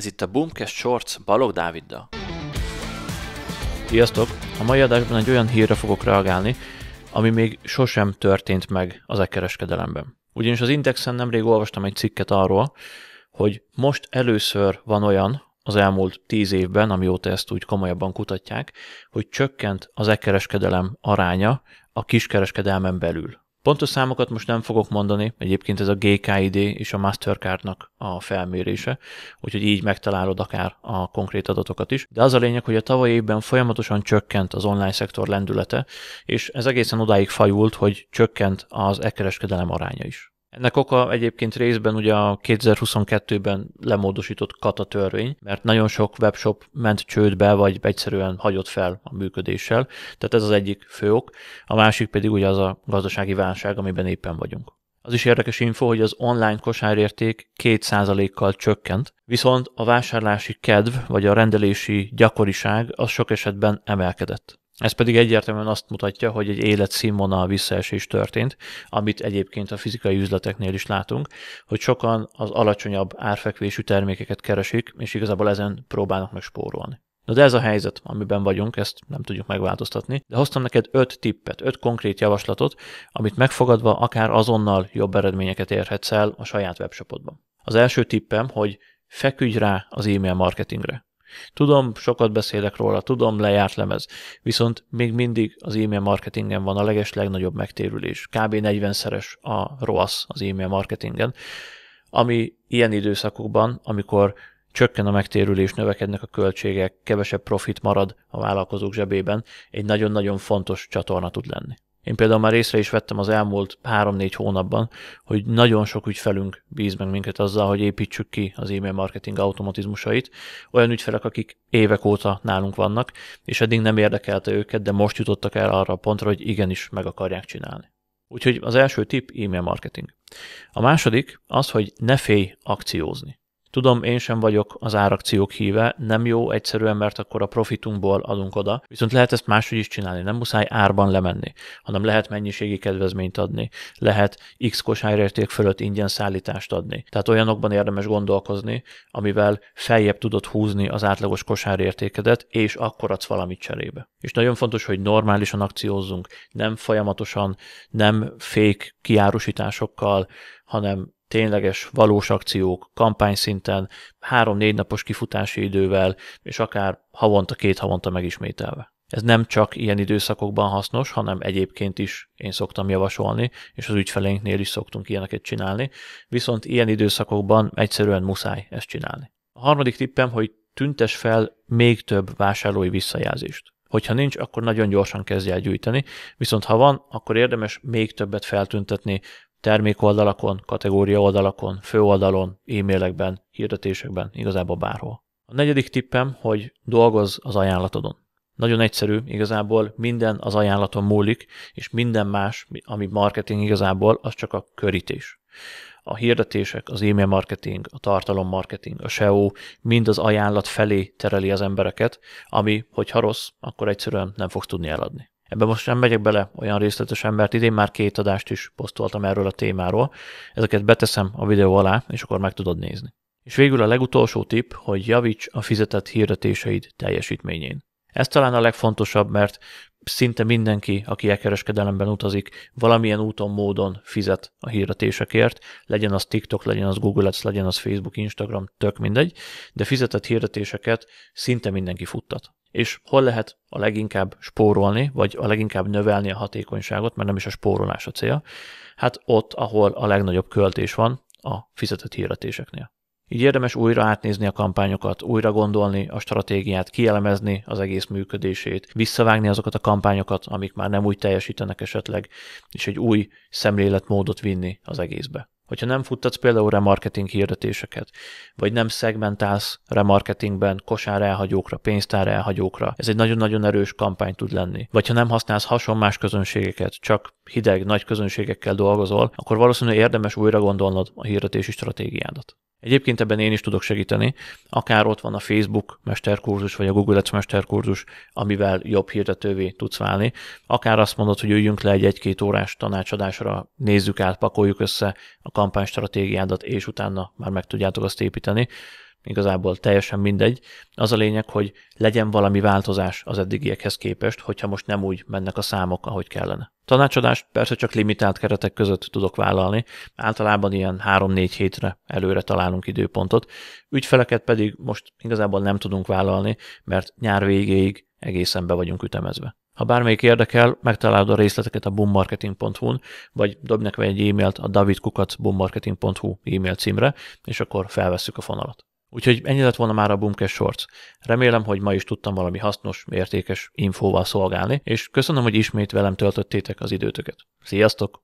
Ez itt a Boomcast Shorts Balog Dávidda. Sziasztok! A mai adásban egy olyan hírre fogok reagálni, ami még sosem történt meg az e-kereskedelemben. Ugyanis az Indexen nemrég olvastam egy cikket arról, hogy most először van olyan az elmúlt tíz évben, amióta ezt úgy komolyabban kutatják, hogy csökkent az e-kereskedelem aránya a kiskereskedelmen belül. Pontos számokat most nem fogok mondani, egyébként ez a GKID és a Mastercardnak a felmérése, úgyhogy így megtalálod akár a konkrét adatokat is. De az a lényeg, hogy a tavalyi évben folyamatosan csökkent az online szektor lendülete, és ez egészen odáig fajult, hogy csökkent az e-kereskedelem aránya is. Ennek oka egyébként részben ugye a 2022-ben lemódosított kata törvény, mert nagyon sok webshop ment csődbe, vagy egyszerűen hagyott fel a működéssel. Tehát ez az egyik fő ok. A másik pedig ugye az a gazdasági válság, amiben éppen vagyunk. Az is érdekes info, hogy az online kosárérték 2%-kal csökkent, viszont a vásárlási kedv vagy a rendelési gyakoriság az sok esetben emelkedett. Ez pedig egyértelműen azt mutatja, hogy egy életszínvonal visszaesés történt, amit egyébként a fizikai üzleteknél is látunk, hogy sokan az alacsonyabb árfekvésű termékeket keresik, és igazából ezen próbálnak meg spórolni. Na de ez a helyzet, amiben vagyunk, ezt nem tudjuk megváltoztatni. De hoztam neked öt tippet, öt konkrét javaslatot, amit megfogadva akár azonnal jobb eredményeket érhetsz el a saját webshopodban. Az első tippem, hogy feküdj rá az e-mail marketingre. Tudom, sokat beszélek róla, tudom, lejárt lemez. Viszont még mindig az e-mail marketingen van a leges legnagyobb megtérülés. Kb. 40-szeres a ROAS az e-mail marketingen, ami ilyen időszakokban, amikor csökken a megtérülés, növekednek a költségek, kevesebb profit marad a vállalkozók zsebében, egy nagyon-nagyon fontos csatorna tud lenni. Én például már észre is vettem az elmúlt 3-4 hónapban, hogy nagyon sok ügyfelünk bíz meg minket azzal, hogy építsük ki az e-mail marketing automatizmusait. Olyan ügyfelek, akik évek óta nálunk vannak, és eddig nem érdekelte őket, de most jutottak el arra a pontra, hogy igenis meg akarják csinálni. Úgyhogy az első tip e-mail marketing. A második az, hogy ne félj akciózni. Tudom, én sem vagyok az árakciók híve, nem jó egyszerűen, mert akkor a profitunkból adunk oda, viszont lehet ezt máshogy is csinálni, nem muszáj árban lemenni, hanem lehet mennyiségi kedvezményt adni, lehet X kosárérték fölött ingyen szállítást adni. Tehát olyanokban érdemes gondolkozni, amivel feljebb tudod húzni az átlagos kosárértékedet, és akkor adsz valamit cserébe. És nagyon fontos, hogy normálisan akciózzunk, nem folyamatosan, nem fék kiárusításokkal, hanem tényleges, valós akciók kampányszinten, három-négy napos kifutási idővel, és akár havonta, két havonta megismételve. Ez nem csak ilyen időszakokban hasznos, hanem egyébként is én szoktam javasolni, és az ügyfeleinknél is szoktunk ilyeneket csinálni, viszont ilyen időszakokban egyszerűen muszáj ezt csinálni. A harmadik tippem, hogy tüntes fel még több vásárlói visszajelzést. Hogyha nincs, akkor nagyon gyorsan kezdj el gyűjteni, viszont ha van, akkor érdemes még többet feltüntetni termékoldalakon, kategória oldalakon, főoldalon, e-mailekben, hirdetésekben, igazából bárhol. A negyedik tippem, hogy dolgozz az ajánlatodon. Nagyon egyszerű, igazából minden az ajánlaton múlik, és minden más, ami marketing igazából, az csak a körítés a hirdetések, az email marketing, a tartalommarketing, a SEO mind az ajánlat felé tereli az embereket, ami, hogyha rossz, akkor egyszerűen nem fogsz tudni eladni. Ebben most nem megyek bele olyan részletesen, mert idén már két adást is posztoltam erről a témáról. Ezeket beteszem a videó alá, és akkor meg tudod nézni. És végül a legutolsó tipp, hogy javíts a fizetett hirdetéseid teljesítményén. Ez talán a legfontosabb, mert szinte mindenki, aki elkereskedelemben utazik, valamilyen úton, módon fizet a hirdetésekért, legyen az TikTok, legyen az Google Ads, legyen az Facebook, Instagram, tök mindegy, de fizetett hirdetéseket szinte mindenki futtat. És hol lehet a leginkább spórolni, vagy a leginkább növelni a hatékonyságot, mert nem is a spórolás a cél, hát ott, ahol a legnagyobb költés van, a fizetett hirdetéseknél. Így érdemes újra átnézni a kampányokat, újra gondolni a stratégiát, kielemezni az egész működését, visszavágni azokat a kampányokat, amik már nem úgy teljesítenek esetleg, és egy új szemléletmódot vinni az egészbe. Hogyha nem futtatsz például remarketing hirdetéseket, vagy nem szegmentálsz remarketingben kosár elhagyókra, pénztár elhagyókra, ez egy nagyon-nagyon erős kampány tud lenni. Vagy ha nem használsz hasonlás közönségeket, csak hideg, nagy közönségekkel dolgozol, akkor valószínűleg érdemes újra gondolnod a hirdetési stratégiádat. Egyébként ebben én is tudok segíteni, akár ott van a Facebook mesterkurzus, vagy a Google Ads mesterkurzus, amivel jobb hirdetővé tudsz válni, akár azt mondod, hogy üljünk le egy két órás tanácsadásra, nézzük át, pakoljuk össze a kampánystratégiádat, és utána már meg tudjátok azt építeni igazából teljesen mindegy. Az a lényeg, hogy legyen valami változás az eddigiekhez képest, hogyha most nem úgy mennek a számok, ahogy kellene. Tanácsadást persze csak limitált keretek között tudok vállalni, általában ilyen 3-4 hétre előre találunk időpontot, ügyfeleket pedig most igazából nem tudunk vállalni, mert nyár végéig egészen be vagyunk ütemezve. Ha bármelyik érdekel, megtalálod a részleteket a boommarketing.hu-n, vagy dobj nekem egy e-mailt a davidkukac.boommarketing.hu e-mail címre, és akkor felvesszük a fonalat. Úgyhogy ennyi lett volna már a bumkes Shorts. Remélem, hogy ma is tudtam valami hasznos, értékes infóval szolgálni, és köszönöm, hogy ismét velem töltöttétek az időtöket. Sziasztok!